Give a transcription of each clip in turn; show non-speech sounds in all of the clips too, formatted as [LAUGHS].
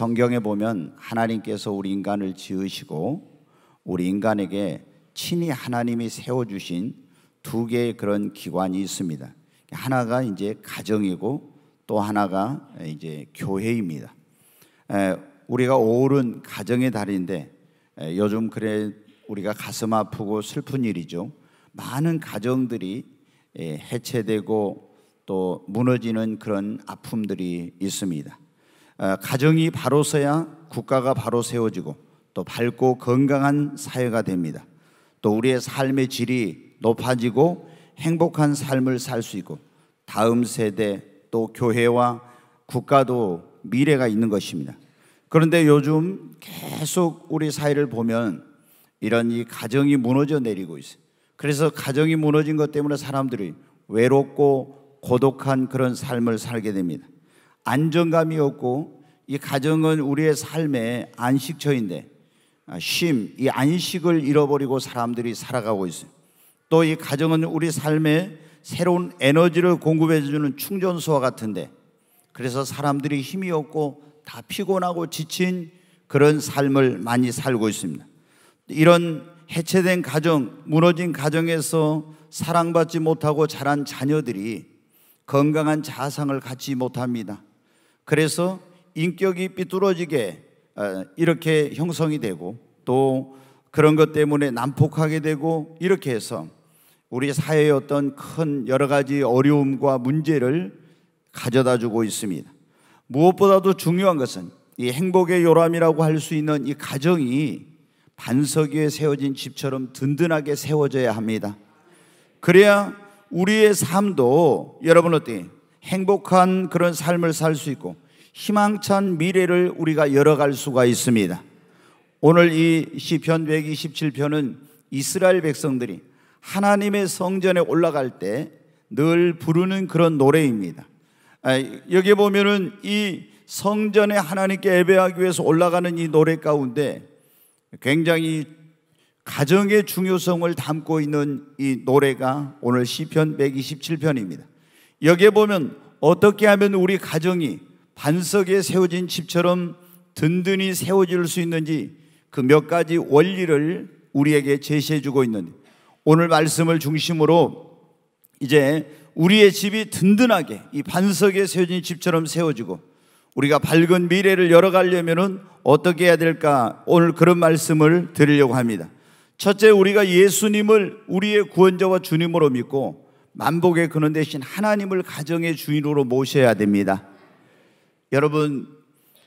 성경에 보면 하나님께서 우리 인간을 지으시고 우리 인간에게 친히 하나님이 세워주신 두 개의 그런 기관이 있습니다. 하나가 이제 가정이고 또 하나가 이제 교회입니다. 우리가 오울은 가정의 달인데 요즘 그래 우리가 가슴 아프고 슬픈 일이죠. 많은 가정들이 해체되고 또 무너지는 그런 아픔들이 있습니다. 어, 가정이 바로 서야 국가가 바로 세워지고 또 밝고 건강한 사회가 됩니다. 또 우리의 삶의 질이 높아지고 행복한 삶을 살 수 있고 다음 세대 또 교회와 국가도 미래가 있는 것입니다. 그런데 요즘 계속 우리 사회를 보면 이런 이 가정이 무너져 내리고 있어요. 그래서 가정이 무너진 것 때문에 사람들이 외롭고 고독한 그런 삶을 살게 됩니다. 안정감이 없고 이 가정은 우리의 삶의 안식처인데 아, 쉼, 이 안식을 잃어버리고 사람들이 살아가고 있어요. 또 이 가정은 우리 삶에 새로운 에너지를 공급해 주는 충전소와 같은데 그래서 사람들이 힘이 없고 다 피곤하고 지친 그런 삶을 많이 살고 있습니다. 이런 해체된 가정, 무너진 가정에서 사랑받지 못하고 자란 자녀들이 건강한 자상을 갖지 못합니다. 그래서 인격이 삐뚤어지게 어, 이렇게 형성이 되고 또 그런 것 때문에 난폭하게 되고 이렇게 해서 우리 사회의 어떤 큰 여러 가지 어려움과 문제를 가져다 주고 있습니다. 무엇보다도 중요한 것은 이 행복의 요람이라고 할 수 있는 이 가정이 반석 위에 세워진 집처럼 든든하게 세워져야 합니다. 그래야 우리의 삶도 여러분 어때요? 행복한 그런 삶을 살 수 있고 희망찬 미래를 우리가 열어갈 수가 있습니다. 오늘 이 시편 127편은 이스라엘 백성들이 하나님의 성전에 올라갈 때 늘 부르는 그런 노래입니다. 아, 여기 보면은 이 성전에 하나님께 예배하기 위해서 올라가는 이 노래 가운데 굉장히 가정의 중요성을 담고 있는 이 노래가 오늘 시편 127편입니다. 여기에 보면 어떻게 하면 우리 가정이 반석에 세워진 집처럼 든든히 세워질 수 있는지 그 몇 가지 원리를 우리에게 제시해 주고 있는 오늘 말씀을 중심으로 이제 우리의 집이 든든하게 이 반석에 세워진 집처럼 세워지고 우리가 밝은 미래를 열어가려면은 어떻게 해야 될까 오늘 그런 말씀을 드리려고 합니다. 첫째 우리가 예수님을 우리의 구원자와 주님으로 믿고 만복의 근원 대신 하나님을 가정의 주인으로 모셔야 됩니다. 여러분,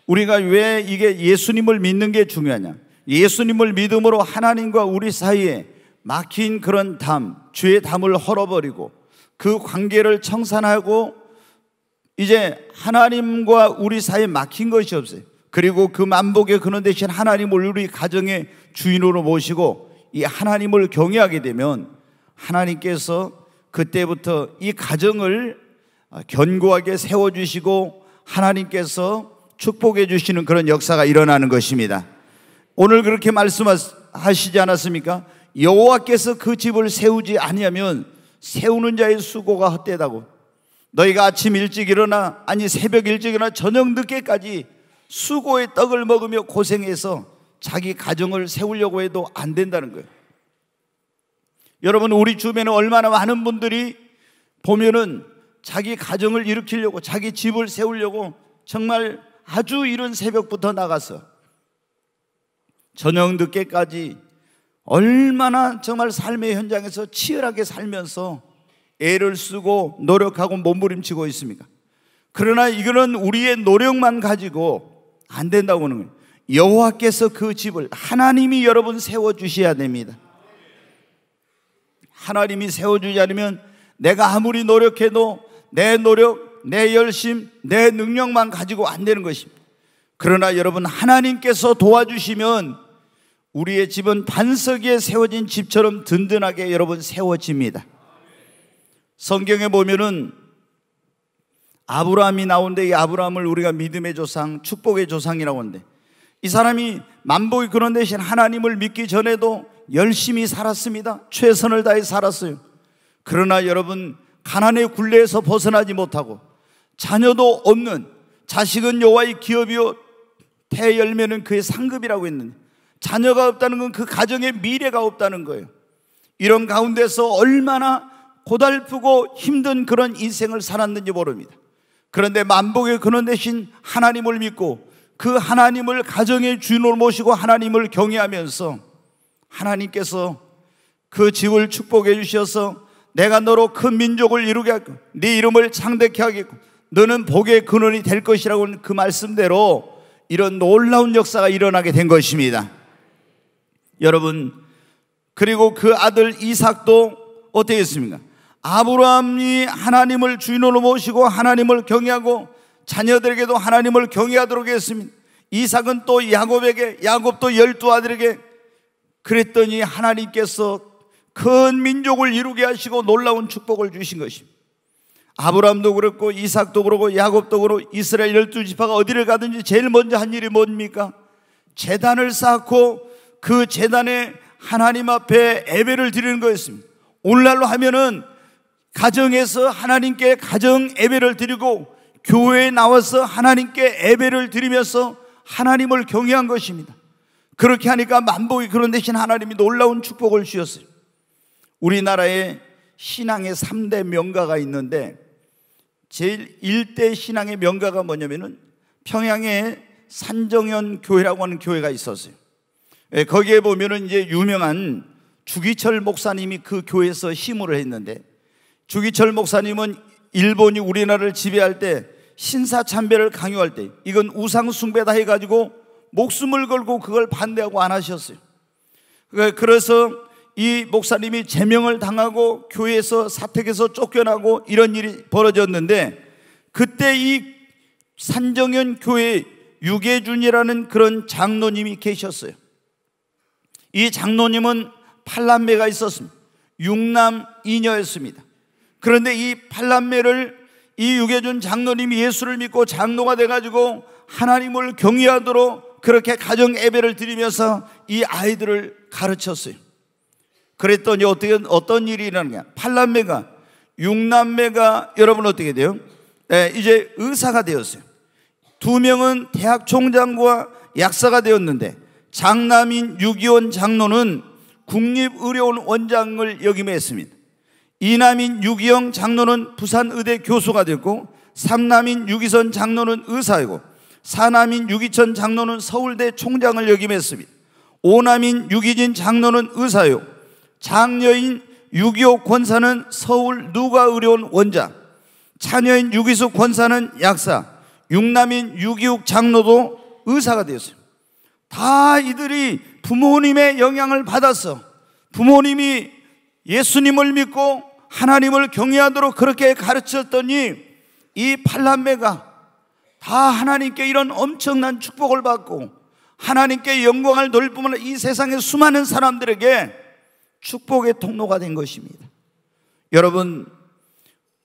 우리가 왜 이게 예수님을 믿는 게 중요하냐? 예수님을 믿음으로 하나님과 우리 사이에 막힌 그런 담, 죄의 담을 헐어버리고 그 관계를 청산하고 이제 하나님과 우리 사이에 막힌 것이 없어요. 그리고 그 만복의 근원 대신 하나님을 우리 가정의 주인으로 모시고 이 하나님을 경외하게 되면 하나님께서 그때부터 이 가정을 어, 견고하게 세워주시고 하나님께서 축복해 주시는 그런 역사가 일어나는 것입니다. 오늘 그렇게 말씀하시지 않았습니까? 여호와께서 그 집을 세우지 아니하면 세우는 자의 수고가 헛되다고. 너희가 아침 일찍 일어나 아니 새벽 일찍 일어나 저녁 늦게까지 수고의 떡을 먹으며 고생해서 자기 가정을 세우려고 해도 안 된다는 거예요. 여러분 우리 주변에 얼마나 많은 분들이 보면은 자기 가정을 일으키려고 자기 집을 세우려고 정말 아주 이른 새벽부터 나가서 저녁 늦게까지 얼마나 정말 삶의 현장에서 치열하게 살면서 애를 쓰고 노력하고 몸부림치고 있습니까? 그러나 이거는 우리의 노력만 가지고 안 된다고 하는 거예요. 여호와께서 그 집을 하나님이 여러분 세워 주셔야 됩니다. 하나님이 세워주지 않으면 내가 아무리 노력해도 내 노력, 내 열심, 내 능력만 가지고 안 되는 것입니다. 그러나 여러분, 하나님께서 도와주시면 우리의 집은 반석 위에 세워진 집처럼 든든하게 여러분 세워집니다. 성경에 보면은 아브라함이 나오데이 아브라함을 우리가 믿음의 조상, 축복의 조상이라고 하는데 이 사람이 만복이 그런 대신 하나님을 믿기 전에도 열심히 살았습니다. 최선을 다해 살았어요. 그러나 여러분, 가난의 굴레에서 벗어나지 못하고 자녀도 없는 자식은 여호와의 기업이요 태 열매는 그의 상급이라고 했는데 자녀가 없다는 건 그 가정의 미래가 없다는 거예요. 이런 가운데서 얼마나 고달프고 힘든 그런 인생을 살았는지 모릅니다. 그런데 만복의 근원 대신 하나님을 믿고 그 하나님을 가정의 주인으로 모시고 하나님을 경외하면서 하나님께서 그 집을 축복해 주셔서 내가 너로 큰 민족을 이루게 하고 네 이름을 창대케 하겠고 너는 복의 근원이 될 것이라고 하는 그 말씀대로 이런 놀라운 역사가 일어나게 된 것입니다. 여러분 그리고 그 아들 이삭도 어떻게 했습니까? 아브라함이 하나님을 주인으로 모시고 하나님을 경외하고 자녀들에게도 하나님을 경외하도록 했습니다. 이삭은 또 야곱에게 야곱도 열두 아들에게 그랬더니 하나님께서 큰 민족을 이루게 하시고 놀라운 축복을 주신 것입니다. 아브람도 그렇고 이삭도 그렇고 야곱도 그렇고 이스라엘 열두 지파가 어디를 가든지 제일 먼저 한 일이 뭡니까? 재단을 쌓고 그 재단에 하나님 앞에 예배를 드리는 거였습니다. 오늘날로 하면은 가정에서 하나님께 가정 예배를 드리고 교회에 나와서 하나님께 예배를 드리면서 하나님을 경외한 것입니다. 그렇게 하니까 만복이 그런 대신 하나님이 놀라운 축복을 주셨어요. 우리나라에 신앙의 3대 명가가 있는데 제일 1대 신앙의 명가가 뭐냐면은 평양에 산정현 교회라고 하는 교회가 있었어요. 예, 거기에 보면은 이제 유명한 주기철 목사님이 그 교회에서 힘을 했는데 주기철 목사님은 일본이 우리나라를 지배할 때 신사 참배를 강요할 때 이건 우상 숭배다 해가지고 목숨을 걸고 그걸 반대하고 안 하셨어요. 그러니까 그래서 이 목사님이 제명을 당하고 교회에서 사택에서 쫓겨나고 이런 일이 벌어졌는데 그때 이 산정현 교회 유계준이라는 그런 장로님이 계셨어요. 이 장로님은 팔남매가 있었습니다. 육남 이녀였습니다. 그런데 이 팔남매를 이 유계준 장로님이 예수를 믿고 장로가 돼가지고 하나님을 경외하도록 그렇게 가정 예배를 드리면서 이 아이들을 가르쳤어요. 그랬더니 어떻게 어떤 일이 일어나냐? 8남매가 6남매가 여러분 어떻게 돼요? 네, 이제 의사가 되었어요. 두 명은 대학 총장과 약사가 되었는데 장남인 유기원 장로는 국립의료원 원장을 역임 했습니다. 이남인 유기영 장로는 부산의대 교수가 됐고 삼남인 유기선 장로는 의사이고 사남인 유기천 장로는 서울대 총장을 역임했습니다. 오남인 유기진 장로는 의사요. 장녀인 유기호 권사는 서울 누가의료원 원장. 차녀인 유기수 권사는 약사. 육남인 유기욱 장로도 의사가 되었어요. 다 이들이 부모님의 영향을 받았어. 부모님이 예수님을 믿고 하나님을 경외하도록 그렇게 가르쳤더니 이 팔남매가 다 하나님께 이런 엄청난 축복을 받고 하나님께 영광을 돌릴 뿐만 아니라 이 세상의 수많은 사람들에게 축복의 통로가 된 것입니다. 여러분,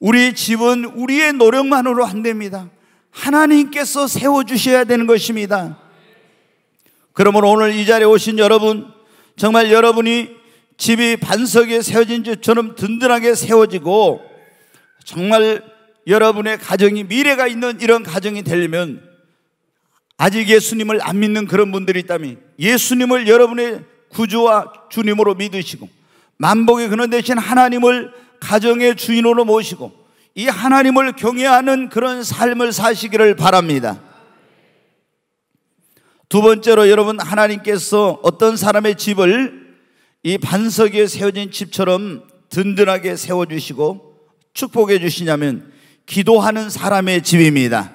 우리 집은 우리의 노력만으로 안 됩니다. 하나님께서 세워주셔야 되는 것입니다. 그러므로 오늘 이 자리에 오신 여러분, 정말 여러분이 집이 반석에 세워진 집처럼 든든하게 세워지고, 정말 여러분의 가정이 미래가 있는 이런 가정이 되려면 아직 예수님을 안 믿는 그런 분들이 있다면 예수님을 여러분의 구주와 주님으로 믿으시고 만복의 그런 대신 하나님을 가정의 주인으로 모시고 이 하나님을 경외하는 그런 삶을 사시기를 바랍니다. 두 번째로 여러분 하나님께서 어떤 사람의 집을 이 반석 위에 세워진 집처럼 든든하게 세워주시고 축복해 주시냐면 기도하는 사람의 집입니다.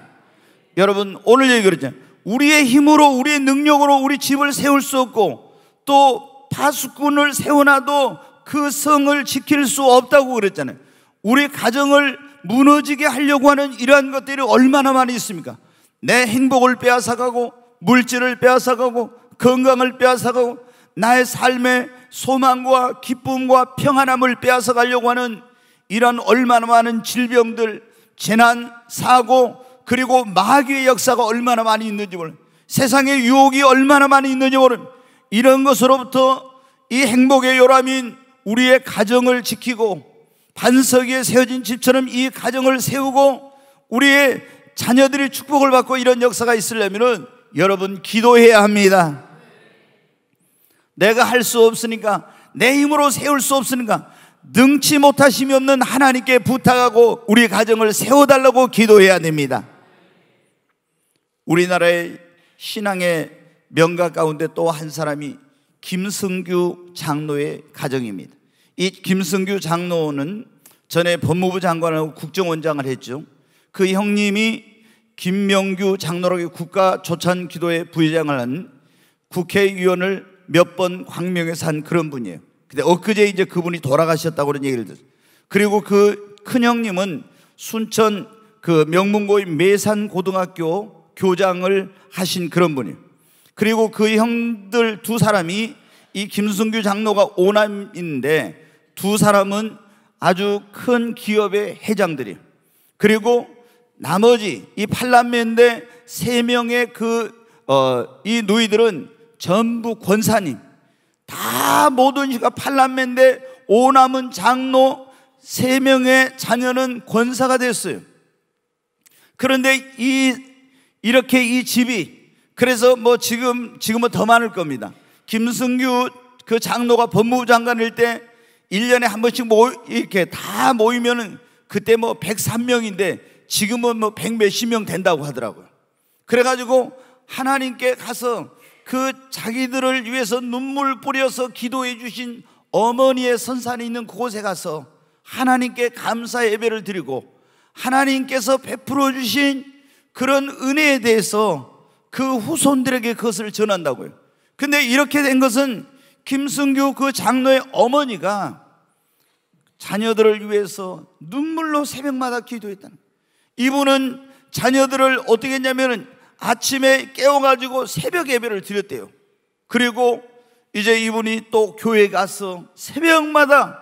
여러분 오늘 얘기 그랬죠. 우리의 힘으로 우리의 능력으로 우리 집을 세울 수 없고 또 파수꾼을 세워놔도 그 성을 지킬 수 없다고 그랬잖아요. 우리 가정을 무너지게 하려고 하는 이러한 것들이 얼마나 많이 있습니까? 내 행복을 빼앗아가고 물질을 빼앗아가고 건강을 빼앗아가고 나의 삶의 소망과 기쁨과 평안함을 빼앗아가려고 하는 이런 얼마나 많은 질병들 재난, 사고, 그리고 마귀의 역사가 얼마나 많이 있는지 모릅니다. 세상의 유혹이 얼마나 많이 있는지 모릅니다. 이런 것으로부터 이 행복의 요람인 우리의 가정을 지키고 반석 위에 세워진 집처럼 이 가정을 세우고 우리의 자녀들이 축복을 받고 이런 역사가 있으려면 여러분 기도해야 합니다. 내가 할 수 없으니까 내 힘으로 세울 수 없으니까 능치 못하심이 없는 하나님께 부탁하고 우리 가정을 세워달라고 기도해야 됩니다. 우리나라의 신앙의 명가 가운데 또 한 사람이 김승규 장로의 가정입니다. 이 김승규 장로는 전에 법무부 장관하고 국정원장을 했죠. 그 형님이 김명규 장로라고 국가 조찬 기도회 부회장을 한 국회의원을 몇 번 광명에서 한 그런 분이에요. 근데 엊그제 이제 그분이 돌아가셨다고 그런 얘기를 들었어요. 그리고 그 큰형님은 순천 그 명문고의 매산고등학교 교장을 하신 그런 분이에요. 그리고 그 형들 두 사람이 이 김승규 장로가 오남인데 두 사람은 아주 큰 기업의 회장들이 그리고 나머지 이 팔남매인데 세 명의 그이 어, 누이들은 전부 권사님 다 모든 시가 팔남매인데 오남은 장로, 세 명의 자녀는 권사가 됐어요. 그런데 이 이렇게 이 집이 그래서 뭐 지금 지금은 더 많을 겁니다. 김승규 그 장로가 법무부 장관일 때 1년에 한 번씩 모 이렇게 다 모이면은 그때 뭐 103명인데 지금은 뭐100 몇십 명 된다고 하더라고요. 그래 가지고 하나님께 가서 그 자기들을 위해서 눈물 뿌려서 기도해 주신 어머니의 선산이 있는 그곳에 가서 하나님께 감사 예배를 드리고 하나님께서 베풀어 주신 그런 은혜에 대해서 그 후손들에게 그것을 전한다고요. 근데 이렇게 된 것은 김승규 그 장로의 어머니가 자녀들을 위해서 눈물로 새벽마다 기도했다는 거예요. 이분은 자녀들을 어떻게 했냐면 아침에 깨워가지고 새벽 예배를 드렸대요. 그리고 이제 이분이 또 교회 가서 새벽마다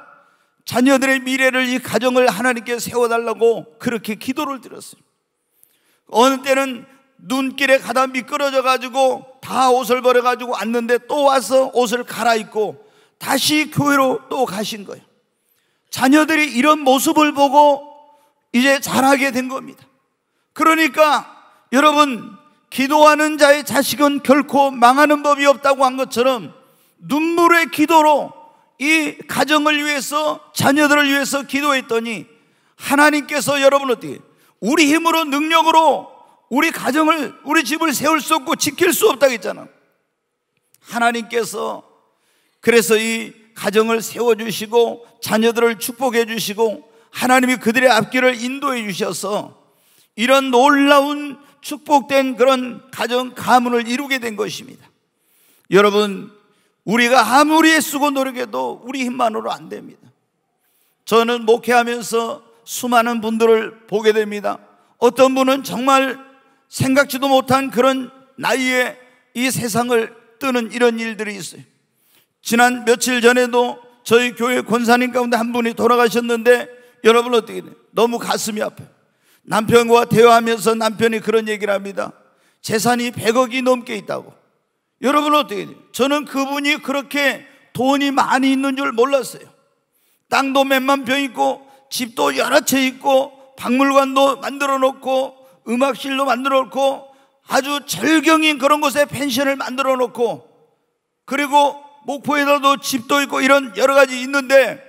자녀들의 미래를 이 가정을 하나님께 세워달라고 그렇게 기도를 드렸어요. 어느 때는 눈길에 가다 미끄러져 가지고 다 옷을 버려 가지고 왔는데 또 와서 옷을 갈아입고 다시 교회로 또 가신 거예요. 자녀들이 이런 모습을 보고 이제 자라게 된 겁니다. 그러니까 여러분 기도하는 자의 자식은 결코 망하는 법이 없다고 한 것처럼 눈물의 기도로 이 가정을 위해서 자녀들을 위해서 기도했더니 하나님께서 여러분 어떻게 우리 힘으로 능력으로 우리 가정을 우리 집을 세울 수 없고 지킬 수 없다고 했잖아. 하나님께서 그래서 이 가정을 세워 주시고 자녀들을 축복해 주시고 하나님이 그들의 앞길을 인도해 주셔서 이런 놀라운 축복된 그런 가정 가문을 이루게 된 것입니다. 여러분 우리가 아무리 쓰고 노력해도 우리 힘만으로 안 됩니다. 저는 목회하면서 수많은 분들을 보게 됩니다. 어떤 분은 정말 생각지도 못한 그런 나이에 이 세상을 뜨는 이런 일들이 있어요. 지난 며칠 전에도 저희 교회 권사님 가운데 한 분이 돌아가셨는데 여러분 어떻게 돼요? 너무 가슴이 아파요. 남편과 대화하면서 남편이 그런 얘기를 합니다. 재산이 100억이 넘게 있다고. 여러분 어떻게 돼요? 저는 그분이 그렇게 돈이 많이 있는 줄 몰랐어요. 땅도 몇만 평 있고 집도 여러 채 있고 박물관도 만들어 놓고 음악실도 만들어 놓고 아주 절경인 그런 곳에 펜션을 만들어 놓고 그리고 목포에다도 집도 있고 이런 여러 가지 있는데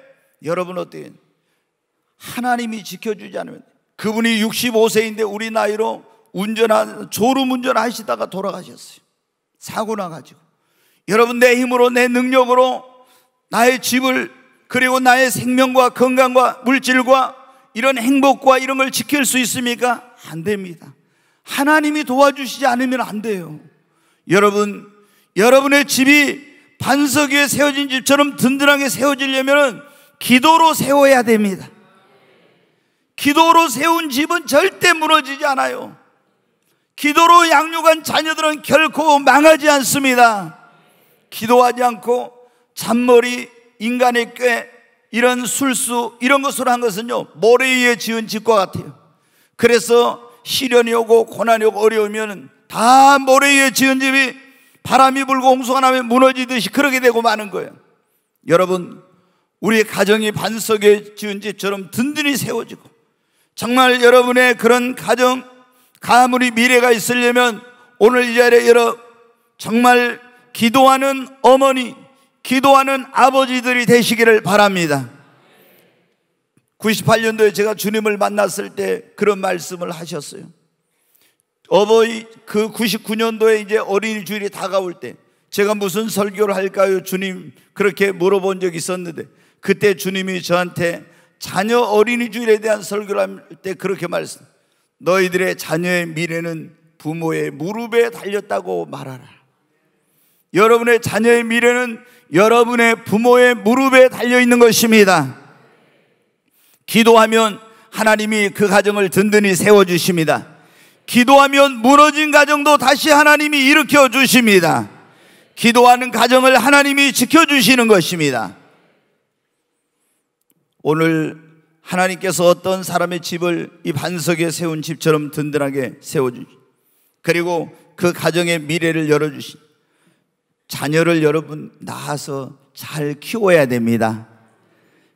여러분 어때요? 하나님이 지켜주지 않으면 그분이 65세인데 우리 나이로 운전한 졸음 운전하시다가 돌아가셨어요. 사고 나가지고 여러분 내 힘으로 내 능력으로 나의 집을 그리고 나의 생명과 건강과 물질과 이런 행복과 이런 걸 지킬 수 있습니까? 안 됩니다. 하나님이 도와주시지 않으면 안 돼요. 여러분, 여러분의 집이 반석 위에 세워진 집처럼 든든하게 세워지려면 기도로 세워야 됩니다. 기도로 세운 집은 절대 무너지지 않아요. 기도로 양육한 자녀들은 결코 망하지 않습니다. 기도하지 않고 잔머리, 인간의 꾀, 이런 술수, 이런 것으로 한 것은요, 모래 위에 지은 집과 같아요. 그래서 시련이 오고 고난이 오고 어려우면 다 모래 위에 지은 집이 바람이 불고 홍수가 나면 무너지듯이 그러게 되고 마는 거예요. 여러분, 우리 가정이 반석에 지은 집처럼 든든히 세워지고 정말 여러분의 그런 가정, 가물이 미래가 있으려면 오늘 이 자리에 여러 정말 기도하는 어머니, 기도하는 아버지들이 되시기를 바랍니다. 98년도에 제가 주님을 만났을 때 그런 말씀을 하셨어요. 어버이 그 99년도에 이제 어린이 주일이 다가올 때 제가 무슨 설교를 할까요? 주님 그렇게 물어본 적이 있었는데 그때 주님이 저한테 자녀 어린이 주일에 대한 설교를 할 때 그렇게 말씀. 너희들의 자녀의 미래는 부모의 무릎에 달렸다고 말하라. 여러분의 자녀의 미래는 여러분의 부모의 무릎에 달려 있는 것입니다. 기도하면 하나님이 그 가정을 든든히 세워 주십니다. 기도하면 무너진 가정도 다시 하나님이 일으켜 주십니다. 기도하는 가정을 하나님이 지켜 주시는 것입니다. 오늘 하나님께서 어떤 사람의 집을 이 반석에 세운 집처럼 든든하게 세워주시 그리고 그 가정의 미래를 열어주신 자녀를 여러분 낳아서 잘 키워야 됩니다.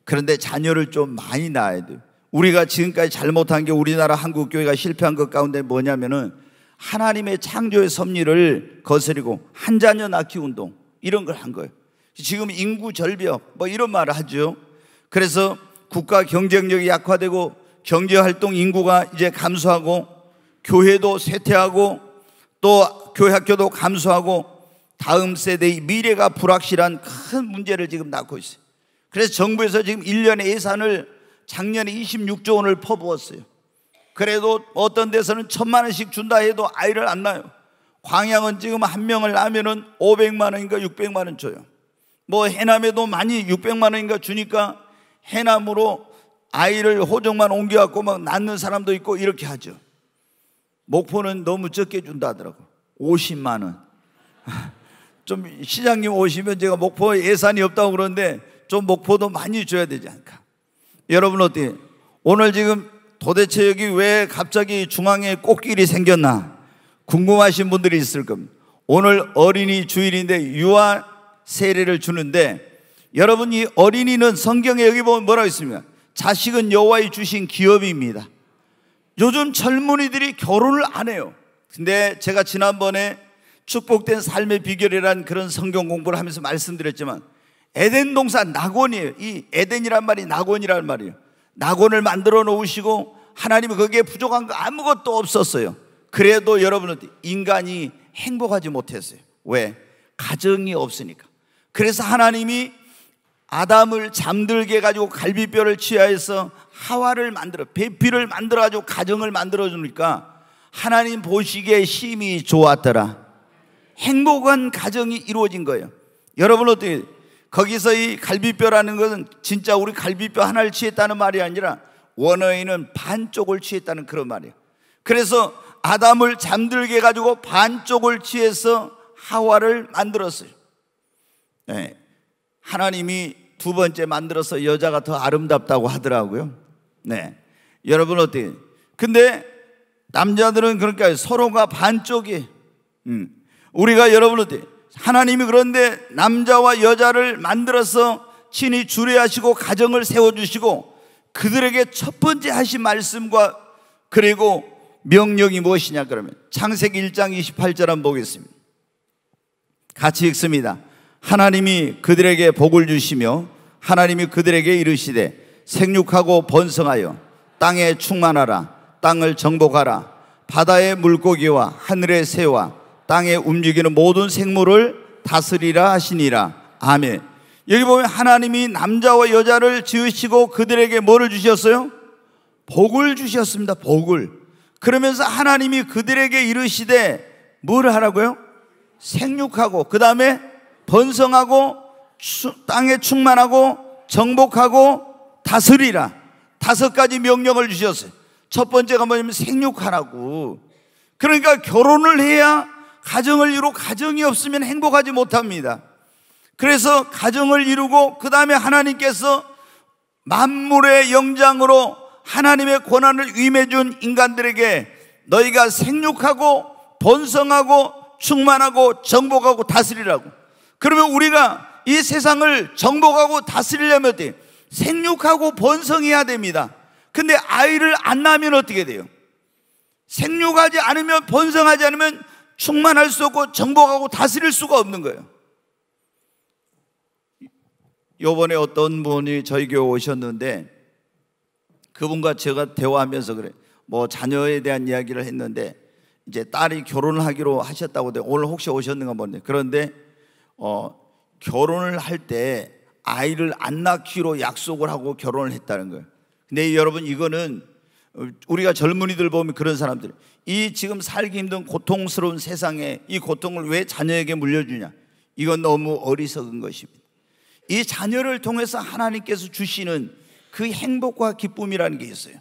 그런데 자녀를 좀 많이 낳아야 돼요. 우리가 지금까지 잘못한 게 우리나라 한국교회가 실패한 것 가운데 뭐냐면은 하나님의 창조의 섭리를 거스리고 한 자녀 낳기 운동 이런 걸 한 거예요. 지금 인구 절벽 뭐 이런 말을 하죠. 그래서 국가 경쟁력이 약화되고 경제 활동 인구가 이제 감소하고 교회도 쇠퇴하고 또 교회 학교도 감소하고 다음 세대의 미래가 불확실한 큰 문제를 지금 낳고 있어요. 그래서 정부에서 지금 1년의 예산을 작년에 26조 원을 퍼부었어요. 그래도 어떤 데서는 천만 원씩 준다 해도 아이를 안 낳아요. 광양은 지금 한 명을 낳으면은 500만 원인가 600만 원 줘요. 뭐 해남에도 많이 600만 원인가 주니까 해남으로 아이를 호적만 옮겨갖고 막 낳는 사람도 있고 이렇게 하죠. 목포는 너무 적게 준다 하더라고. 50만 원. [LAUGHS] 좀 시장님 오시면 제가 목포 예산이 없다고 그러는데 좀 목포도 많이 줘야 되지 않을까. 여러분 어때? 오늘 지금 도대체 여기 왜 갑자기 중앙에 꽃길이 생겼나 궁금하신 분들이 있을 겁니다. 오늘 어린이 주일인데 유아 세례를 주는데 여러분 이 어린이는 성경에 여기 보면 뭐라고 했습니까 자식은 여호와의 주신 기업입니다. 요즘 젊은이들이 결혼을 안 해요. 근데 제가 지난번에 축복된 삶의 비결이란 그런 성경 공부를 하면서 말씀드렸지만 에덴 동산 낙원이에요. 이 에덴이란 말이 낙원이란 말이에요. 낙원을 만들어 놓으시고 하나님은 거기에 부족한 거 아무것도 없었어요. 그래도 여러분은 인간이 행복하지 못했어요. 왜? 가정이 없으니까. 그래서 하나님이 아담을 잠들게 가지고 갈비뼈를 취하해서 하와를 만들어 배피를 만들어 가지고 가정을 만들어 주니까 하나님 보시기에 심히 좋았더라. 행복한 가정이 이루어진 거예요. 여러분 어떻게 거기서 이 갈비뼈라는 것은 진짜 우리 갈비뼈 하나를 취했다는 말이 아니라 원어에는 반쪽을 취했다는 그런 말이에요. 그래서 아담을 잠들게 가지고 반쪽을 취해서 하와를 만들었어요. 네. 하나님이 두 번째 만들어서 여자가 더 아름답다고 하더라고요. 네. 여러분 어때? 근데 남자들은 그러니까 서로가 반쪽이 음. 우리가 여러분 어때? 하나님이 그런데 남자와 여자를 만들어서 친히 주례하시고 가정을 세워 주시고 그들에게 첫 번째 하신 말씀과 그리고 명령이 무엇이냐 그러면 창세기 1장 28절 한번 보겠습니다. 같이 읽습니다. 하나님이 그들에게 복을 주시며 하나님이 그들에게 이르시되 생육하고 번성하여 땅에 충만하라 땅을 정복하라 바다의 물고기와 하늘의 새와 땅에 움직이는 모든 생물을 다스리라 하시니라 아멘 여기 보면 하나님이 남자와 여자를 지으시고 그들에게 뭐를 주셨어요? 복을 주셨습니다 복을 그러면서 하나님이 그들에게 이르시되 뭘 하라고요? 생육하고 그 다음에 번성하고 땅에 충만하고 정복하고 다스리라. 다섯 가지 명령을 주셨어요. 첫 번째가 뭐냐면 생육하라고. 그러니까 결혼을 해야 가정을 이루고 가정이 없으면 행복하지 못합니다. 그래서 가정을 이루고 그 다음에 하나님께서 만물의 영장으로 하나님의 권한을 임해준 인간들에게 너희가 생육하고 번성하고 충만하고 정복하고 다스리라고. 그러면 우리가 이 세상을 정복하고 다스리려면 생육하고 번성해야 됩니다. 근데 아이를 안 낳으면 어떻게 돼요? 생육하지 않으면 번성하지 않으면 충만할 수 없고 정복하고 다스릴 수가 없는 거예요. 요번에 어떤 분이 저희 교회 오셨는데 그분과 제가 대화하면서 그래. 뭐 자녀에 대한 이야기를 했는데 이제 딸이 결혼을 하기로 하셨다고 돼. 오늘 혹시 오셨는가 모르네. 그런데 어, 결혼을 할 때 아이를 안 낳기로 약속을 하고 결혼을 했다는 거예요. 근데 여러분 이거는 우리가 젊은이들 보면 그런 사람들 이 지금 살기 힘든 고통스러운 세상에 이 고통을 왜 자녀에게 물려주냐? 이건 너무 어리석은 것입니다. 이 자녀를 통해서 하나님께서 주시는 그 행복과 기쁨이라는 게 있어요.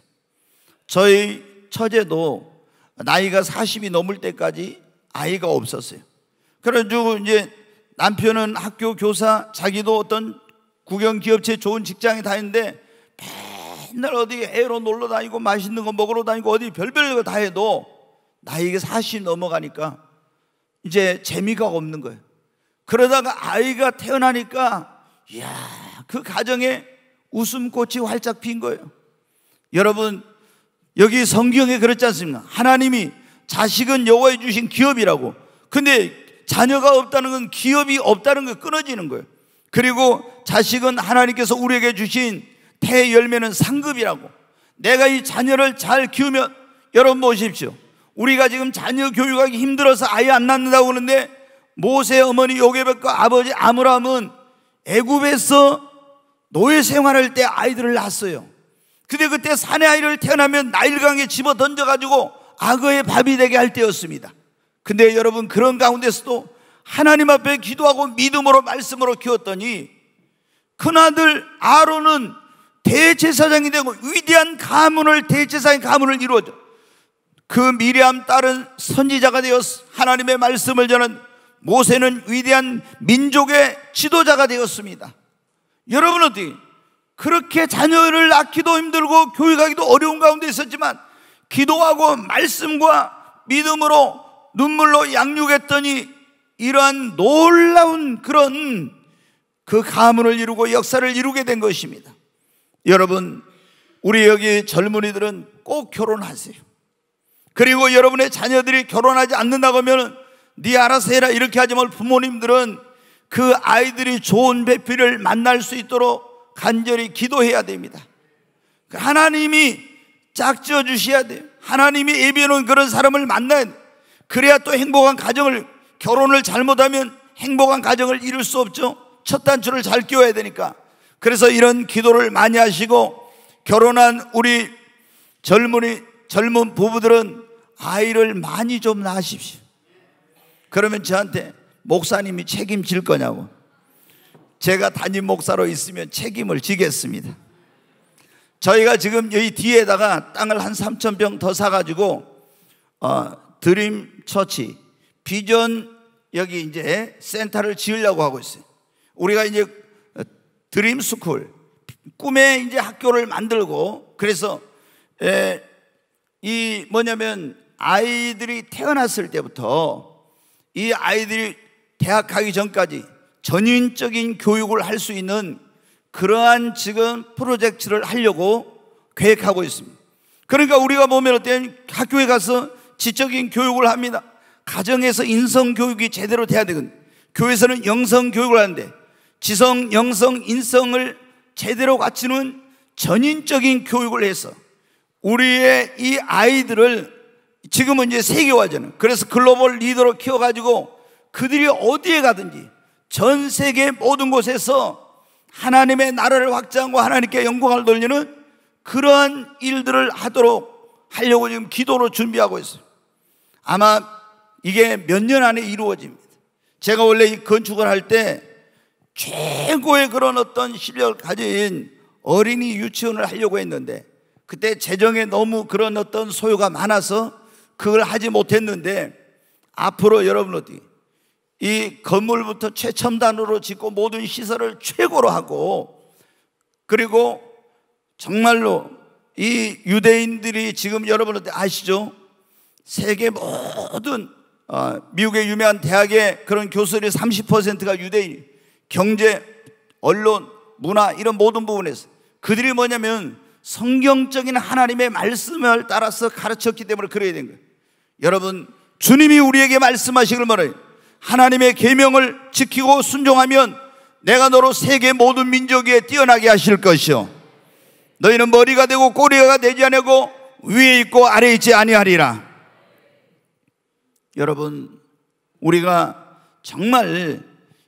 저희 처제도 나이가 40이 넘을 때까지 아이가 없었어요. 그래가 이제 남편은 학교 교사, 자기도 어떤 국영 기업체 좋은 직장에 다니는데 맨날 어디 애로 놀러 다니고 맛있는 거 먹으러 다니고 어디 별별 거 다 해도 나이가 40 넘어가니까 이제 재미가 없는 거예요. 그러다가 아이가 태어나니까 이야, 그 가정에 웃음꽃이 활짝 핀 거예요. 여러분, 여기 성경에 그렇지 않습니까? 하나님이 자식은 여호와의 주신 기업이라고. 근데 자녀가 없다는 건 기업이 없다는 건 끊어지는 거예요. 그리고 자식은 하나님께서 우리에게 주신 태 열매는 상급이라고. 내가 이 자녀를 잘 키우면 여러분 보십시오. 우리가 지금 자녀 교육하기 힘들어서 아예 안 낳는다고 그는데 모세 어머니 요괴백과 아버지 아므람은 애굽에서 노예 생활할 때 아이들을 낳았어요. 근데 그때 사내 아이를 태어나면 나일강에 집어 던져가지고 악어의 밥이 되게 할 때였습니다. 근데 여러분 그런 가운데서도 하나님 앞에 기도하고 믿음으로 말씀으로 키웠더니 큰아들 아론은 대제사장이 되고 위대한 가문을 대제사장의 가문을 이루어져 그 미리암 딸은 선지자가 되어 하나님의 말씀을 전한 모세는 위대한 민족의 지도자가 되었습니다. 여러분 어디 그렇게 자녀를 낳기도 힘들고 교육하기도 어려운 가운데 있었지만 기도하고 말씀과 믿음으로 눈물로 양육했더니 이러한 놀라운 그런 그 가문을 이루고 역사를 이루게 된 것입니다. 여러분, 우리 여기 젊은이들은 꼭 결혼하세요. 그리고 여러분의 자녀들이 결혼하지 않는다고 하면 네 알아서 해라 이렇게 하지 말 부모님들은 그 아이들이 좋은 배필을 만날 수 있도록 간절히 기도해야 됩니다. 하나님이 짝지어 주셔야 돼요. 하나님이 예비해 놓은 그런 사람을 만나야 돼요. 그래야 또 행복한 가정을 결혼을 잘못하면 행복한 가정을 이룰 수 없죠. 첫 단추를 잘 끼워야 되니까. 그래서 이런 기도를 많이 하시고 결혼한 우리 젊은이 젊은 부부들은 아이를 많이 좀 낳으십시오. 그러면 저한테 목사님이 책임질 거냐고. 제가 담임 목사로 있으면 책임을 지겠습니다. 저희가 지금 여기 뒤에다가 땅을 한 3천 평더 사가지고 어, 드림 처치, 비전 여기 이제 센터를 지으려고 하고 있어요. 우리가 이제 드림 스쿨, 꿈의 이제 학교를 만들고 그래서 에, 이 뭐냐면 아이들이 태어났을 때부터 이 아이들이 대학 가기 전까지 전인적인 교육을 할 수 있는 그러한 지금 프로젝트를 하려고 계획하고 있습니다. 그러니까 우리가 보면 어때요? 학교에 가서 지적인 교육을 합니다. 가정에서 인성 교육이 제대로 돼야 되거든요. 교회에서는 영성 교육을 하는데 지성, 영성, 인성을 제대로 갖추는 전인적인 교육을 해서 우리의 이 아이들을 지금은 이제 세계화잖아요. 그래서 글로벌 리더로 키워가지고 그들이 어디에 가든지 전 세계 모든 곳에서 하나님의 나라를 확장하고 하나님께 영광을 돌리는 그러한 일들을 하도록 하려고 지금 기도로 준비하고 있어요. 아마 이게 몇 년 안에 이루어집니다. 제가 원래 이 건축을 할 때 최고의 그런 어떤 실력을 가진 어린이 유치원을 하려고 했는데 그때 재정에 너무 그런 어떤 소요가 많아서 그걸 하지 못했는데 앞으로 여러분 어디 이 건물부터 최첨단으로 짓고 모든 시설을 최고로 하고 그리고 정말로 이 유대인들이 지금 여러분 아시죠? 세계 모든 어, 미국의 유명한 대학의 그런 교수들이 30%가 유대인, 경제, 언론, 문화 이런 모든 부분에서 그들이 뭐냐면 성경적인 하나님의 말씀을 따라서 가르쳤기 때문에 그래야 된 거예요. 여러분 주님이 우리에게 말씀하시길 말해요. 하나님의 계명을 지키고 순종하면 내가 너로 세계 모든 민족 위에 뛰어나게 하실 것이요. 너희는 머리가 되고 꼬리가 되지 않고 위에 있고 아래에 있지 아니하리라. 여러분, 우리가 정말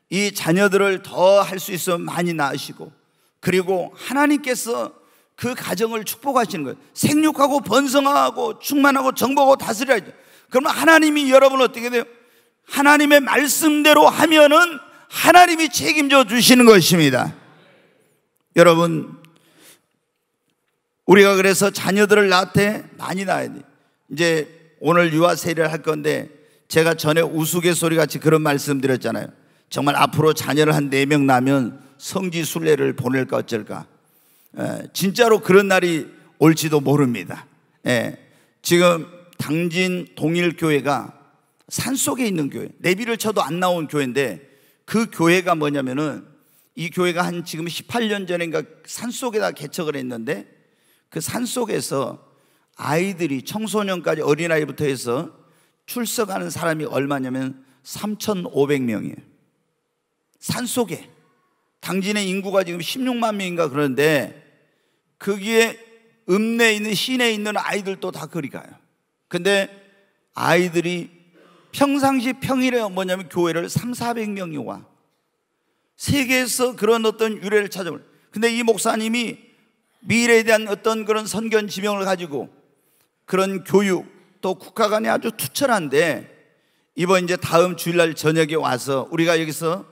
이 자녀들을 더 할 수 있어 많이 낳으시고, 그리고 하나님께서 그 가정을 축복하시는 거예요. 생육하고 번성하고 충만하고 정복하고 다스려야죠. 그러면 하나님이 여러분 어떻게 돼요? 하나님의 말씀대로 하면은 하나님이 책임져 주시는 것입니다. 여러분, 우리가 그래서 자녀들을 낳을 때 많이 낳아야 돼. 이제 오늘 유아세례를 할 건데 제가 전에 우스갯소리 같이 그런 말씀드렸잖아요. 정말 앞으로 자녀를 한 네 명나면 성지 순례를 보낼까 어쩔까. 에, 예, 진짜로 그런 날이 올지도 모릅니다. 에, 예, 지금 당진 동일교회가 산 속에 있는 교회, 내비를 쳐도 안 나온 교회인데 그 교회가 뭐냐면은 이 교회가 한 지금 18년 전인가 산 속에다 개척을 했는데 그 산 속에서 아이들이 청소년까지 어린아이부터 해서 출석하는 사람이 얼마냐면 3,500명이에요. 산 속에. 당진의 인구가 지금 16만 명인가 그러는데 거기에 읍내에 있는 시내에 있는 아이들도 다 거리 가요. 근데 아이들이 평상시 평일에 뭐냐면 교회를 3, 400명이 와. 세계에서 그런 어떤 유래를 찾아볼 근데 이 목사님이 미래에 대한 어떤 그런 선견 지명을 가지고 그런 교육, 또국가관이 아주 투철한데 이번 이제 다음 주일날 저녁에 와서 우리가 여기서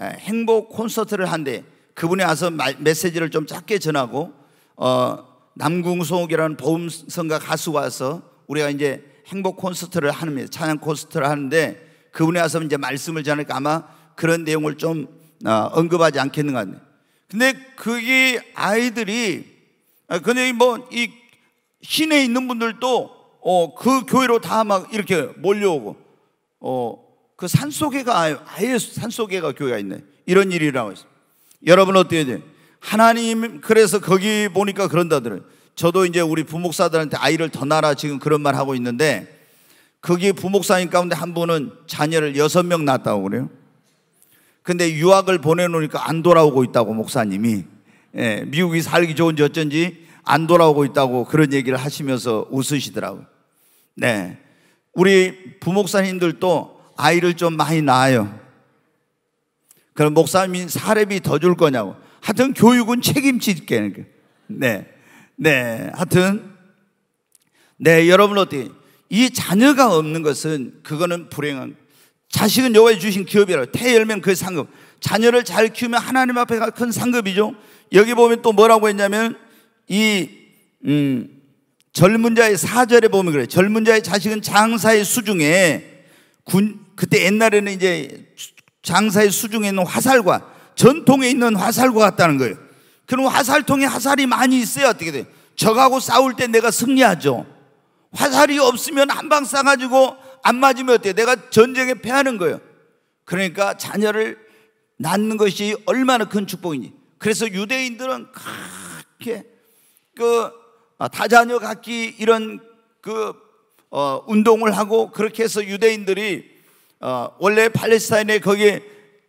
행복 콘서트를 한대 그분이 와서 메시지를 좀 짧게 전하고 어, 남궁송욱이라는 보험성가 가수 와서 우리가 이제 행복 콘서트를 하는 찬양 콘서트를 하는데 그분이 와서 이제 말씀을 전할까 아마 그런 내용을 좀 어, 언급하지 않겠는가. 근데 그게 아이들이 아, 근데 뭐이 시내에 있는 분들도 어, 그 교회로 다 막 이렇게 몰려오고, 어, 그 산속에가 아예, 아예 산속에가 교회가 있네. 이런 일이 일어나고 있어요. 여러분 어때야 돼요? 하나님, 그래서 거기 보니까 그런다더래요. 저도 이제 우리 부목사들한테 아이를 더 낳아라 지금 그런 말 하고 있는데, 거기 부목사님 가운데 한 분은 자녀를 여섯 명 낳았다고 그래요. 근데 유학을 보내놓으니까 안 돌아오고 있다고 목사님이. 예, 미국이 살기 좋은지 어쩐지 안 돌아오고 있다고 그런 얘기를 하시면서 웃으시더라고요. 네. 우리 부목사님들도 아이를 좀 많이 낳아요. 그럼 목사님 사례비 더 줄 거냐고. 하여튼 교육은 책임질게. 네. 네. 하여튼. 네. 여러분 어떻게. 이 자녀가 없는 것은 그거는 불행한. 자식은 여호와 주신 기업이라. 태열면 그 상급. 자녀를 잘 키우면 하나님 앞에 큰 상급이죠. 여기 보면 또 뭐라고 했냐면 이 음, 젊은 자의 사절에 보면 그래. 젊은 자의 자식은 장사의 수중에 군 그때 옛날에는 이제 장사의 수중에 있는 화살과 전통에 있는 화살과 같다는 거예요. 그럼 화살통에 화살이 많이 있어야 어떻게 돼요? 적하고 싸울 때 내가 승리하죠. 화살이 없으면 한 방 쏴가지고 안 맞으면 어때요? 내가 전쟁에 패하는 거예요. 그러니까 자녀를 낳는 것이 얼마나 큰 축복이니. 그래서 유대인들은 그렇게 그 아, 다자녀 갖기 이런 그 어, 운동을 하고 그렇게 해서 유대인들이 어, 원래 팔레스타인에 거기에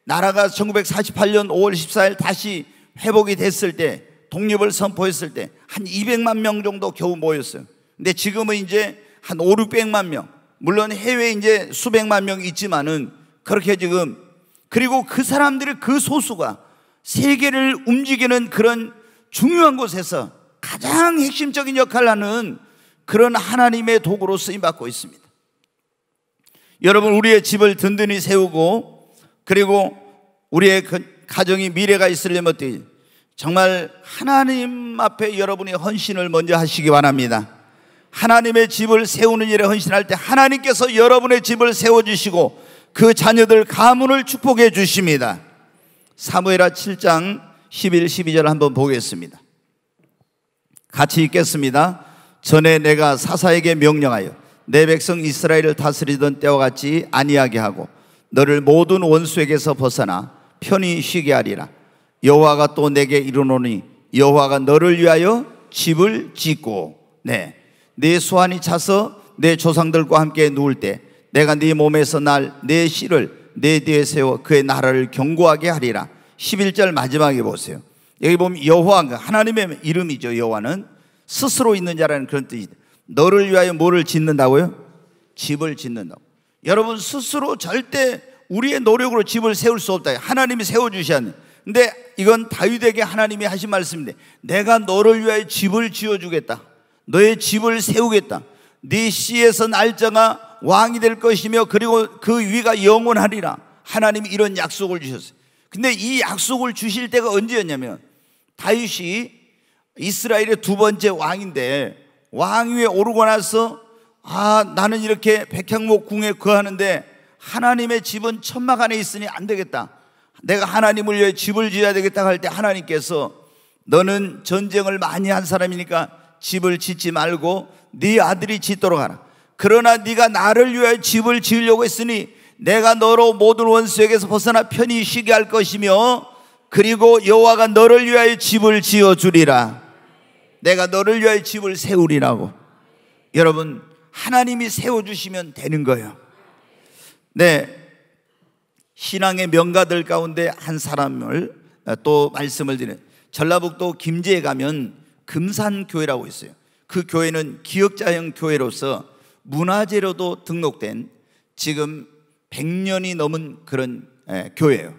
나라가 1948년 5월 14일 다시 회복이 됐을 때 독립을 선포했을 때 한 200만 명 정도 겨우 모였어요. 근데 지금은 이제 한 5, 600만 명. 물론 해외에 이제 수백만 명 있지만은 그렇게 지금 그리고 그 사람들의 그 소수가 세계를 움직이는 그런 중요한 곳에서 가장 핵심적인 역할을 하는 그런 하나님의 도구로 쓰임받고 있습니다. 여러분, 우리의 집을 든든히 세우고, 그리고 우리의 그 가정이 미래가 있으려면 어떻게, 정말 하나님 앞에 여러분의 헌신을 먼저 하시기 바랍니다. 하나님의 집을 세우는 일에 헌신할 때 하나님께서 여러분의 집을 세워주시고 그 자녀들 가문을 축복해 주십니다. 사무엘하 7장 11, 12절 한번 보겠습니다. 같이 읽겠습니다. 전에 내가 사사에게 명령하여 내 백성 이스라엘을 다스리던 때와 같이 아니하게 하고 너를 모든 원수에게서 벗어나 편히 쉬게 하리라. 여호와가 또 내게 이르노니 여호와가 너를 위하여 집을 짓고 네. 네 소환이 차서 내 조상들과 함께 누울 때 내가 네 몸에서 날내 네 씨를 내 네 뒤에 세워 그의 나라를 견고하게 하리라. 11절 마지막에 보세요. 여기 보면 여호와가 하나님의 이름이죠. 여호와는 스스로 있는 자라는 그런 뜻이 너를 위하여 뭐를 짓는다고요? 집을 짓는다고. 여러분 스스로 절대 우리의 노력으로 집을 세울 수 없다. 하나님이 세워 주셨야 근데 이건 다윗에게 하나님이 하신 말씀인데 내가 너를 위하여 집을 지어 주겠다. 너의 집을 세우겠다. 네 씨에서 날짜가 왕이 될 것이며 그리고 그 위가 영원하리라. 하나님이 이런 약속을 주셨어요. 근데 이 약속을 주실 때가 언제였냐면 다윗이 이스라엘의 두 번째 왕인데 왕 위에 오르고 나서 아 나는 이렇게 백향목 궁에 거하는데 하나님의 집은 천막 안에 있으니 안 되겠다. 내가 하나님을 위해 집을 지어야 되겠다 할 때 하나님께서 너는 전쟁을 많이 한 사람이니까 집을 짓지 말고 네 아들이 짓도록 하라. 그러나 네가 나를 위해 집을 지으려고 했으니 내가 너로 모든 원수에게서 벗어나 편히 쉬게 할 것이며 그리고 여호와가 너를 위하여 집을 지어 주리라. 내가 너를 위하여 집을 세우리라고. 여러분 하나님이 세워 주시면 되는 거예요. 네. 신앙의 명가들 가운데 한 사람을 또 말씀을 드리는 전라북도 김제에 가면 금산교회라고 있어요. 그 교회는 기역자형 교회로서 문화재로도 등록된 지금 100년이 넘은 그런 예, 교회예요.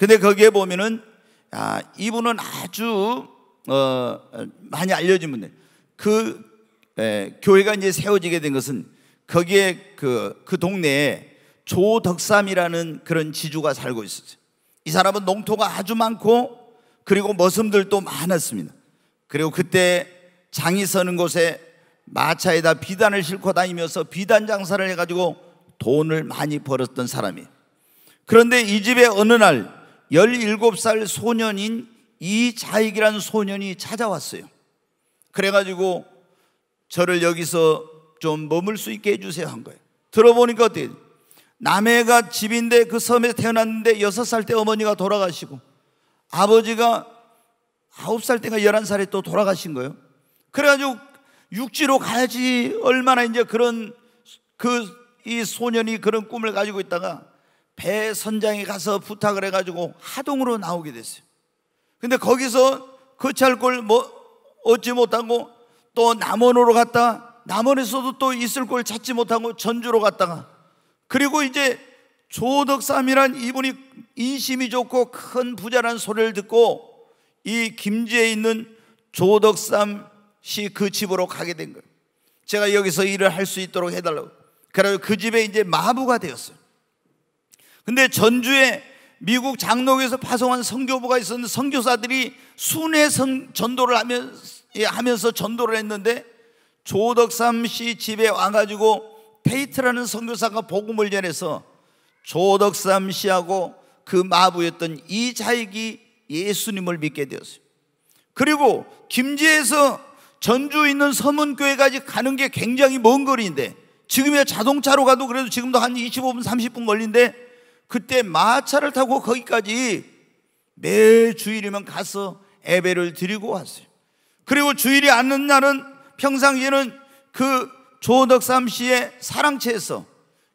근데 거기에 보면은 아, 이분은 아주 어, 많이 알려진 분들. 그 에, 예, 교회가 이제 세워지게 된 것은 거기에 그, 그 동네에 조덕삼이라는 그런 지주가 살고 있었죠이 사람은 농토가 아주 많고 그리고 머슴들도 많았습니다. 그리고 그때 장이 서는 곳에 마차에다 비단을 싣고 다니면서 비단 장사를 해가지고 돈을 많이 벌었던 사람이. 그런데 이 집에 어느 날 17살 소년인 이자익이라는 소년이 찾아왔어요. 그래가지고 저를 여기서 좀 머물 수 있게 해주세요 한 거예요. 들어보니까 어때요? 남해가 집인데 그섬에 태어났는데 6살 때 어머니가 돌아가시고 아버지가 9살 때가 11살에 또 돌아가신 거예요. 그래가지고 육지로 가야지 얼마나 이제 그런 그 이 소년이 그런 꿈을 가지고 있다가 배 선장에 가서 부탁을 해가지고 하동으로 나오게 됐어요. 근데 거기서 거치할 걸 뭐, 얻지 못하고 또 남원으로 갔다 남원에서도 또 있을 걸 찾지 못하고 전주로 갔다가 그리고 이제 조덕삼이란 이분이 인심이 좋고 큰 부자란 소리를 듣고 이 김제에 있는 조덕삼 씨 그 집으로 가게 된 거예요. 제가 여기서 일을 할 수 있도록 해달라고. 그래서 그 집에 이제 마부가 되었어요. 근데 전주에 미국 장로교에서 파송한 선교부가 있었는데 선교사들이 순회 선, 전도를 하면, 예, 하면서 전도를 했는데 조덕삼 씨 집에 와가지고 페이트라는 선교사가 복음을 전해서 조덕삼 씨하고 그 마부였던 이자익이 예수님을 믿게 되었어요. 그리고 김제에서 전주 있는 서문교회까지 가는 게 굉장히 먼 거리인데 지금이야 자동차로 가도 그래도 지금도 한 25분 30분 걸린데 그때 마차를 타고 거기까지 매 주일이면 가서 예배를 드리고 왔어요. 그리고 주일이 않는 날은 평상시에는 그 조덕삼 씨의 사랑채에서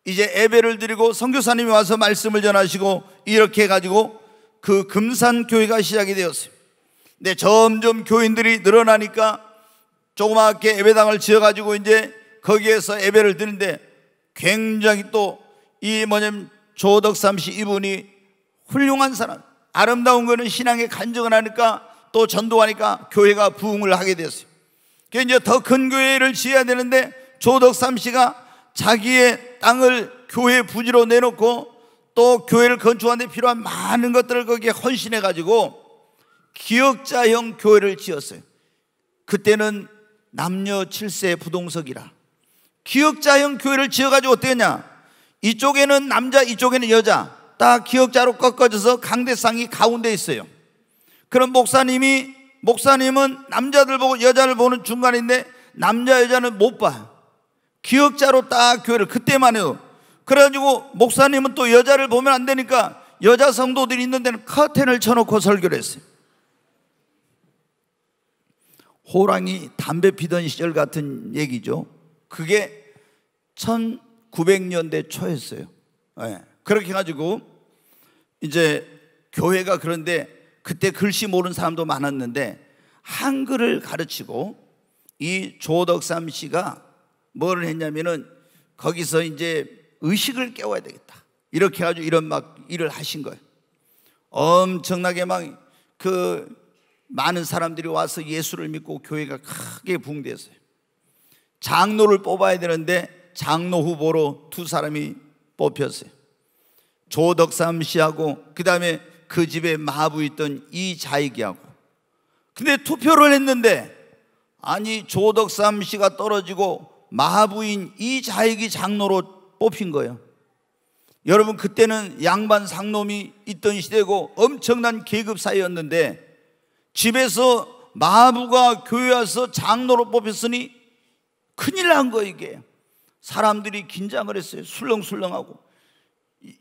이제 예배를 드리고 성교사님이 와서 말씀을 전하시고 이렇게 해가지고 그 금산교회가 시작이 되었어요. 근데 점점 교인들이 늘어나니까 조그맣게 예배당을 지어가지고 이제 거기에서 예배를 드는데 굉장히 또 이 뭐냐면 조덕삼씨 이분이 훌륭한 사람. 아름다운 거는 신앙에 간증을 하니까 또 전도하니까 교회가 부흥을 하게 됐어요. 그 이제 더 큰 교회를 지어야 되는데 조덕삼 씨가 자기의 땅을 교회 부지로 내놓고 또 교회를 건축하는데 필요한 많은 것들을 거기에 헌신해 가지고 기역자형 교회를 지었어요. 그때는 남녀 7세 부동석이라 기역자형 교회를 지어 가지고 어땠냐? 이쪽에는 남자, 이쪽에는 여자. 딱 기억자로 꺾어져서 강대상이 가운데 있어요. 그런 목사님이, 목사님은 남자들 보고 여자를 보는 중간인데 남자, 여자는 못 봐. 기억자로 딱 교회를 그때만 해요. 그래가지고 목사님은 또 여자를 보면 안 되니까 여자 성도들이 있는 데는 커튼을 쳐놓고 설교를 했어요. 호랑이 담배 피던 시절 같은 얘기죠. 그게 천 900년대 초였어요. 네. 그렇게 해 가지고 이제 교회가 그런데 그때 글씨 모르는 사람도 많았는데 한글을 가르치고 이 조덕삼 씨가 뭐를 했냐면은 거기서 이제 의식을 깨워야 되겠다. 이렇게 해가지고 이런 막 일을 하신 거예요. 엄청나게 막 그 많은 사람들이 와서 예수를 믿고 교회가 크게 붕대했어요. 장로를 뽑아야 되는데 장로 후보로 두 사람이 뽑혔어요. 조덕삼 씨하고 그 다음에 그 집에 마부 있던 이자익이하고. 근데 투표를 했는데 아니 조덕삼 씨가 떨어지고 마부인 이자익이 장로로 뽑힌 거예요. 여러분 그때는 양반 상놈이 있던 시대고 엄청난 계급 사이였는데 집에서 마부가 교회 와서 장로로 뽑혔으니 큰일 난 거예요 이게 사람들이 긴장을 했어요. 술렁술렁하고.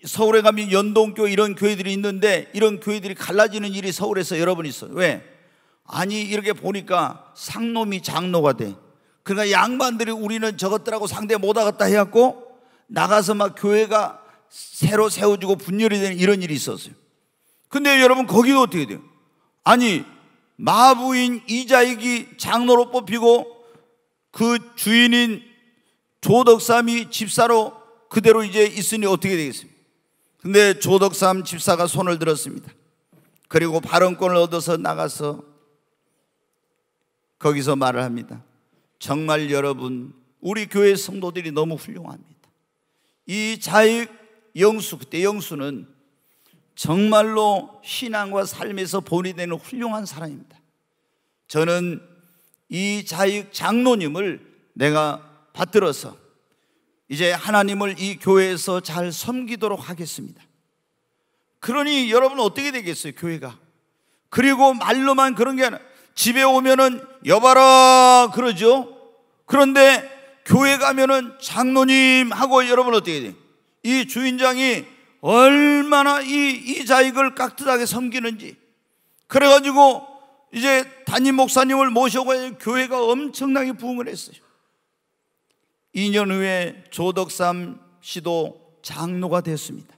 서울에 가면 연동교 이런 교회들이 있는데 이런 교회들이 갈라지는 일이 서울에서 여러 번 있어요. 왜? 아니, 이렇게 보니까 상놈이 장로가 돼. 그러니까 양반들이 우리는 저것들하고 상대 못하겠다 해갖고 나가서 막 교회가 새로 세워지고 분열이 되는 이런 일이 있었어요. 근데 여러분 거기가 어떻게 돼요? 아니, 마부인 이자익이 장로로 뽑히고 그 주인인 조덕삼이 집사로 그대로 이제 있으니 어떻게 되겠습니까? 근데 조덕삼 집사가 손을 들었습니다. 그리고 발언권을 얻어서 나가서 거기서 말을 합니다. 정말 여러분, 우리 교회 성도들이 너무 훌륭합니다. 이 자익 영수, 그때 영수는 정말로 신앙과 삶에서 본이 되는 훌륭한 사람입니다. 저는 이 자익 장로님을 내가 받들어서 이제 하나님을 이 교회에서 잘 섬기도록 하겠습니다. 그러니 여러분 어떻게 되겠어요, 교회가? 그리고 말로만 그런 게 아니라 집에 오면은 여봐라 그러죠. 그런데 교회 가면은 장로님 하고 여러분 어떻게 돼이 주인장이 얼마나 이, 이 자익을 깍듯하게 섬기는지. 그래가지고 이제 담임 목사님을 모셔고 교회가 엄청나게 부흥을 했어요. 2년 후에 조덕삼 씨도 장로가 됐습니다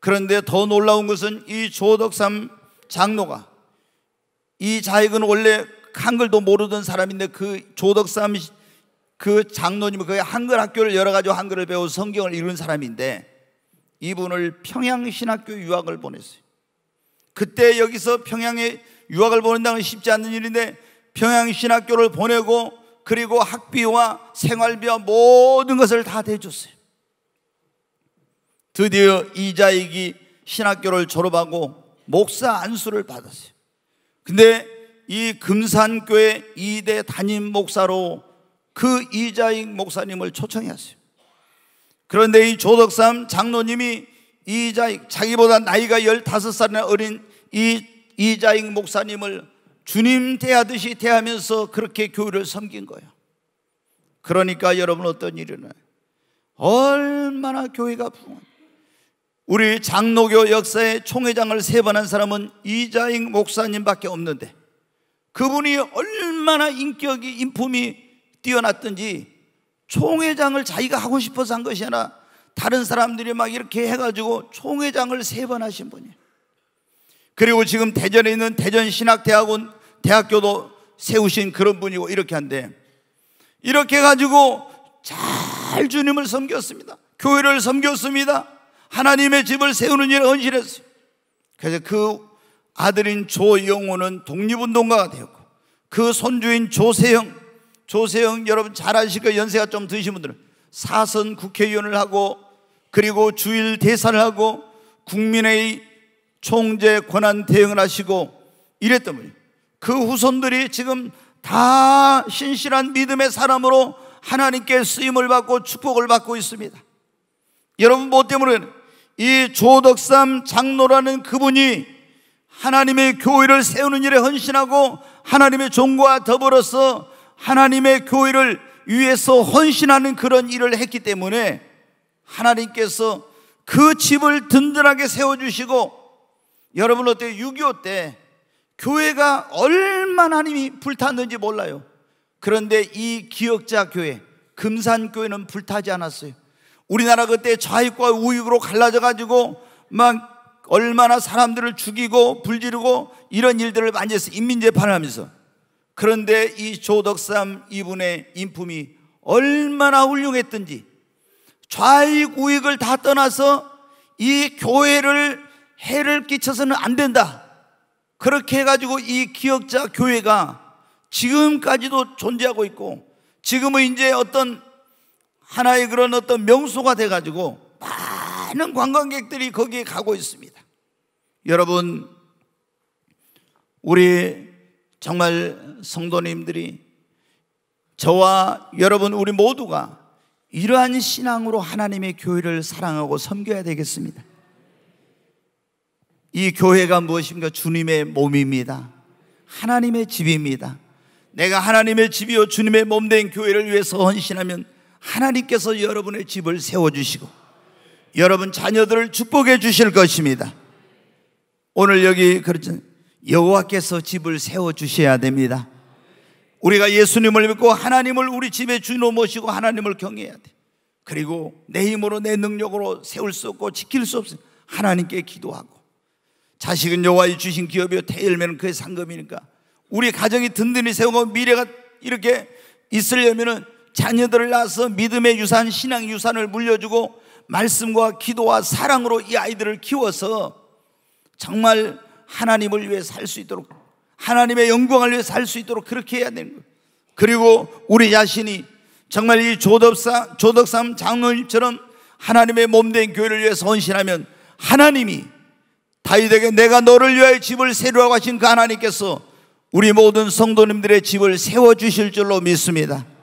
그런데 더 놀라운 것은 이 조덕삼 장로가 이 자익은 원래 한글도 모르던 사람인데 그 조덕삼 그 장로님 그 한글 학교를 여러 가지 한글을 배워 성경을 읽은 사람인데 이분을 평양신학교 유학을 보냈어요. 그때 여기서 평양에 유학을 보낸다는 쉽지 않은 일인데 평양신학교를 보내고 그리고 학비와 생활비와 모든 것을 다 대줬어요. 드디어 이자익이 신학교를 졸업하고 목사 안수를 받았어요. 근데 이 금산교회 2대 담임 목사로 그 이자익 목사님을 초청했어요. 그런데 이 조덕삼 장로님이 이자익, 자기보다 나이가 15살이나 어린 이 이자익 목사님을 주님 대하듯이 대하면서 그렇게 교회를 섬긴 거예요. 그러니까 여러분 어떤 일이 나 얼마나 교회가 부흥 우리 장로교 역사에 총회장을 세 번 한 사람은 이자익 목사님밖에 없는데 그분이 얼마나 인격이 인품이 뛰어났든지 총회장을 자기가 하고 싶어서 한 것이 아니라 다른 사람들이 막 이렇게 해가지고 총회장을 세 번 하신 분이에요. 그리고 지금 대전에 있는 대전 신학대학원 대학교도 세우신 그런 분이고 이렇게 한데 이렇게 가지고 잘 주님을 섬겼습니다. 교회를 섬겼습니다. 하나님의 집을 세우는 일에 헌신했어요. 그래서 그 아들인 조영호는 독립운동가가 되었고 그 손주인 조세형조세형 여러분 잘 아실 거예요. 연세가 좀 드신 분들은 사선 국회의원을 하고 그리고 주일 대사를 하고 국민의 총재 권한 대응을 하시고 이랬던 거예그 후손들이 지금 다 신실한 믿음의 사람으로 하나님께 쓰임을 받고 축복을 받고 있습니다. 여러분 뭐 때문에 이 조덕삼 장로라는 그분이 하나님의 교회를 세우는 일에 헌신하고 하나님의 종과 더불어서 하나님의 교회를 위해서 헌신하는 그런 일을 했기 때문에 하나님께서 그 집을 든든하게 세워주시고 여러분 어때요? 6.25 때 교회가 얼마나 하이 불탔는지 몰라요. 그런데 이 기억자 교회, 금산교회는 불타지 않았어요. 우리나라 그때 좌익과 우익으로 갈라져 가지고 막 얼마나 사람들을 죽이고 불지르고 이런 일들을 많이 했어요. 인민재판을 하면서. 그런데 이 조덕삼 이분의 인품이 얼마나 훌륭했던지 좌익 우익을 다 떠나서 이 교회를 해를 끼쳐서는 안 된다. 그렇게 해가지고 이 기억자 교회가 지금까지도 존재하고 있고 지금은 이제 어떤 하나의 그런 어떤 명소가 돼가지고 많은 관광객들이 거기에 가고 있습니다. 여러분, 우리 정말 성도님들이 저와 여러분 우리 모두가 이러한 신앙으로 하나님의 교회를 사랑하고 섬겨야 되겠습니다. 이 교회가 무엇입니까? 주님의 몸입니다. 하나님의 집입니다. 내가 하나님의 집이요 주님의 몸된 교회를 위해서 헌신하면 하나님께서 여러분의 집을 세워주시고 여러분 자녀들을 축복해 주실 것입니다. 오늘 여기 그렇죠. 여호와께서 집을 세워 주셔야 됩니다. 우리가 예수님을 믿고 하나님을 우리 집의 주인으로 모시고 하나님을 경외해야 돼. 그리고 내 힘으로 내 능력으로 세울 수 없고 지킬 수 없어. 하나님께 기도하고 자식은 여호와의 주신 기업이요 태열매는 그의 상금이니까 우리 가정이 든든히 세우고 미래가 이렇게 있으려면은 자녀들을 낳아서 믿음의 유산, 신앙 유산을 물려주고 말씀과 기도와 사랑으로 이 아이들을 키워서 정말 하나님을 위해 살 수 있도록 하나님의 영광을 위해 살 수 있도록 그렇게 해야 되는 거예요. 그리고 우리 자신이 정말 이 조덕사, 조덕삼 장로님처럼 하나님의 몸된 교회를 위해 헌신하면 하나님이 다윗에게 내가 너를 위하여 집을 세우라고 하신 그 하나님께서 우리 모든 성도님들의 집을 세워 주실 줄로 믿습니다.